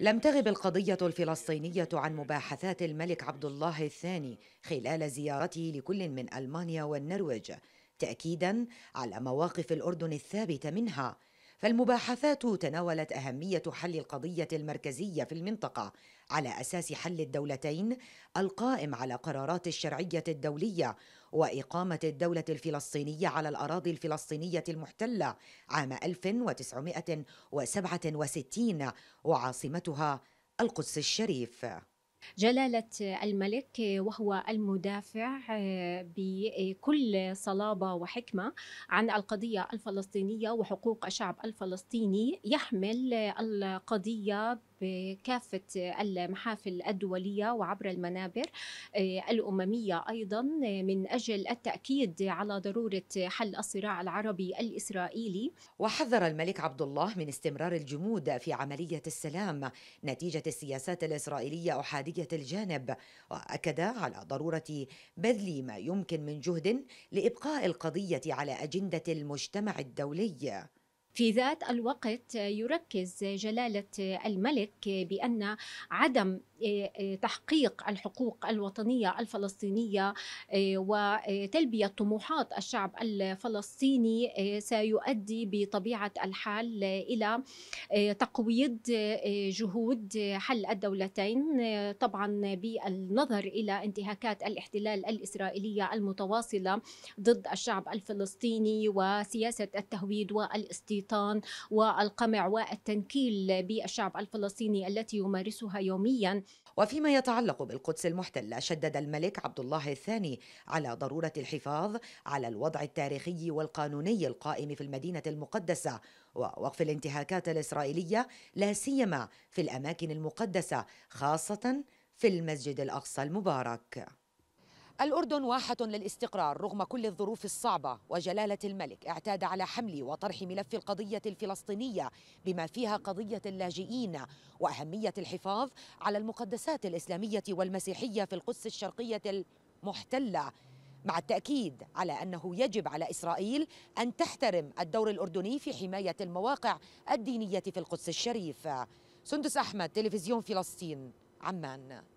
لم تغب القضية الفلسطينية عن مباحثات الملك عبد الله الثاني خلال زيارته لكل من ألمانيا والنرويج تأكيدا على مواقف الأردن الثابتة منها فالمباحثات تناولت أهمية حل القضية المركزية في المنطقة على أساس حل الدولتين القائم على قرارات الشرعية الدولية وإقامة الدولة الفلسطينية على الأراضي الفلسطينية المحتلة عام 1967 وعاصمتها القدس الشريف جلالة الملك وهو المدافع آه، بكل صلابة وحكمة عن القضية الفلسطينية وحقوق الشعب الفلسطيني يحمل القضية بكافة المحافل الدولية وعبر المنابر آه، الأممية أيضا آه، من أجل التأكيد على ضرورة حل الصراع العربي الإسرائيلي وحذر الملك عبد الله من استمرار الجمود في عملية السلام نتيجة السياسات الإسرائيلية أحادية الجانب وأكد على ضرورة بذل ما يمكن من جهد لإبقاء القضية على أجندة المجتمع الدولي في ذات الوقت يركز جلالة الملك بأن عدم آه، آه، تحقيق الحقوق الوطنية الفلسطينية آه، وتلبية طموحات الشعب الفلسطيني سيؤدي بطبيعة الحال إلى تقويض جهود حل الدولتين طبعا بالنظر إلى انتهاكات الاحتلال الإسرائيلية المتواصلة ضد الشعب الفلسطيني وسياسة التهويد والاستيطان الشيطان والقمع والتنكيل بالشعب الفلسطيني التي يمارسها يوميا وفيما يتعلق بالقدس المحتله شدد الملك عبد الله الثاني على ضروره الحفاظ على الوضع التاريخي والقانوني القائم في المدينه المقدسه ووقف الانتهاكات الاسرائيليه لا سيما في الاماكن المقدسه خاصه في المسجد الاقصى المبارك الأردن واحة للاستقرار رغم كل الظروف الصعبة وجلالة الملك اعتاد على حمل وطرح ملف القضية الفلسطينية بما فيها قضية اللاجئين وأهمية الحفاظ على المقدسات الإسلامية والمسيحية في القدس الشرقية المحتلة مع التأكيد على أنه يجب على إسرائيل أن تحترم الدور الأردني في حماية المواقع الدينية في القدس الشريف سندس أحمد تلفزيون فلسطين عمان